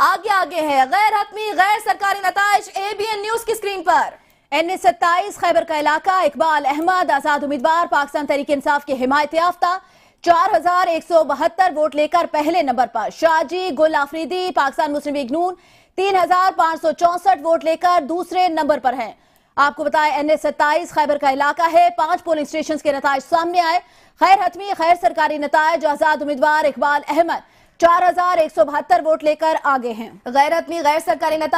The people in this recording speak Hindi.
आगे आगे है गैर हतमी गैर सरकारी नतज एन न्यूज की स्क्रीन पर एन एस e सत्ताईस खैबर का इलाका इकबाल अहमद आजाद उम्मीदवार पाकिस्तान तरीके इंसाफ के हिमायत याफ्ता चार हजार एक सौ बहत्तर वोट लेकर पहले नंबर पर शाहजी गुल आफरीदी पाकिस्तान मुस्लिम लीग नून तीन हजार पांच सौ चौसठ वोट लेकर दूसरे नंबर पर हैं आपको बताया एन एस सत्ताईस खैबर का इलाका है पांच पोलिंग स्टेशन के नतज सामने आए खैर हतमी खैर सरकारी नतज आजाद उम्मीदवार इकबाल अहमद चार हजार एक सौ बहत्तर वोट लेकर आगे हैं गैरत में गैर सरकारी नेता